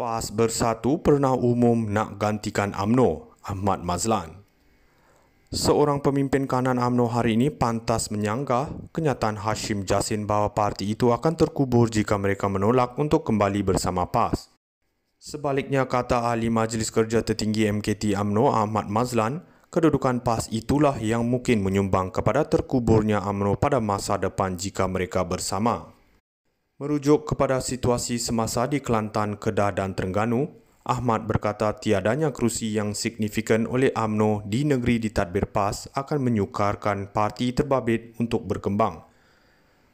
PAS Bersatu pernah umum nak gantikan AMNO, Ahmad Mazlan. Seorang pemimpin kanan AMNO hari ini pantas menyangka kenyataan Hashim Jasin bahawa parti itu akan terkubur jika mereka menolak untuk kembali bersama PAS. Sebaliknya kata ahli Majlis Kerja Tertinggi MKT AMNO Ahmad Mazlan, kedudukan PAS itulah yang mungkin menyumbang kepada terkuburnya AMNO pada masa depan jika mereka bersama. Merujuk kepada situasi semasa di Kelantan, Kedah dan Terengganu, Ahmad berkata tiadanya kerusi yang signifikan oleh AMNO di negeri di ditadbir PAS akan menyukarkan parti terbabit untuk berkembang.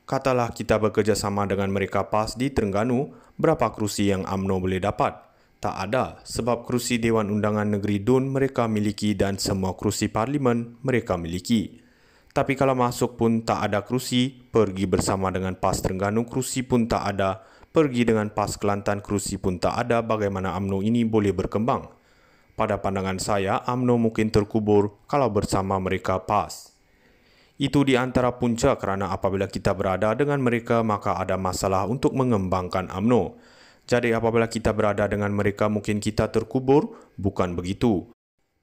Katalah kita bekerjasama dengan mereka PAS di Terengganu, berapa kerusi yang AMNO boleh dapat? Tak ada, sebab kerusi Dewan Undangan Negeri DUN mereka miliki dan semua kerusi Parlimen mereka miliki tapi kalau masuk pun tak ada kerusi, pergi bersama dengan PAS Terengganu kerusi pun tak ada, pergi dengan PAS Kelantan kerusi pun tak ada bagaimana UMNO ini boleh berkembang. Pada pandangan saya, UMNO mungkin terkubur kalau bersama mereka PAS. Itu di antara punca kerana apabila kita berada dengan mereka maka ada masalah untuk mengembangkan UMNO. Jadi apabila kita berada dengan mereka mungkin kita terkubur, bukan begitu.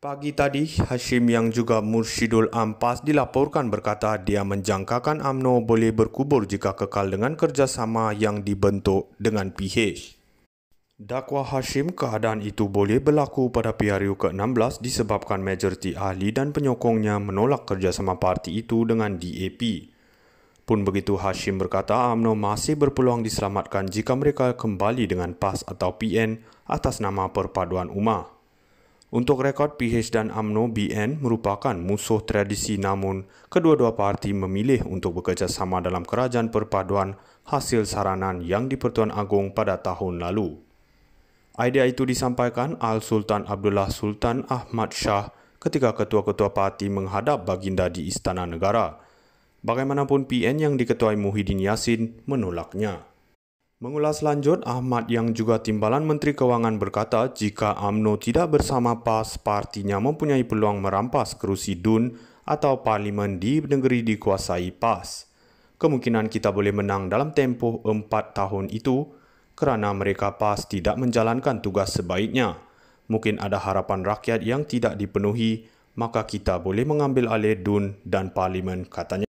Pagi tadi, Hashim yang juga Mursyidul Ampas dilaporkan berkata dia menjangkakan AMNO boleh berkubur jika kekal dengan kerjasama yang dibentuk dengan PH. Dakwa Hashim keadaan itu boleh berlaku pada PRU ke-16 disebabkan majoriti ahli dan penyokongnya menolak kerjasama parti itu dengan DAP. Pun begitu Hashim berkata AMNO masih berpeluang diselamatkan jika mereka kembali dengan PAS atau PN atas nama Perpaduan Umar. Untuk rekod PH dan AMNO BN merupakan musuh tradisi namun kedua-dua parti memilih untuk bekerjasama dalam kerajaan perpaduan hasil saranan yang di-Pertuan Agong pada tahun lalu. Idea itu disampaikan Al Sultan Abdullah Sultan Ahmad Shah ketika ketua-ketua parti menghadap baginda di Istana Negara. Bagaimanapun PN yang diketuai Muhyiddin Yassin menolaknya. Mengulas lanjut, Ahmad yang juga timbalan Menteri Kewangan berkata jika AMNO tidak bersama PAS, partinya mempunyai peluang merampas kerusi DUN atau parlimen di negeri dikuasai PAS. Kemungkinan kita boleh menang dalam tempoh 4 tahun itu kerana mereka PAS tidak menjalankan tugas sebaiknya. Mungkin ada harapan rakyat yang tidak dipenuhi, maka kita boleh mengambil alih DUN dan parlimen katanya.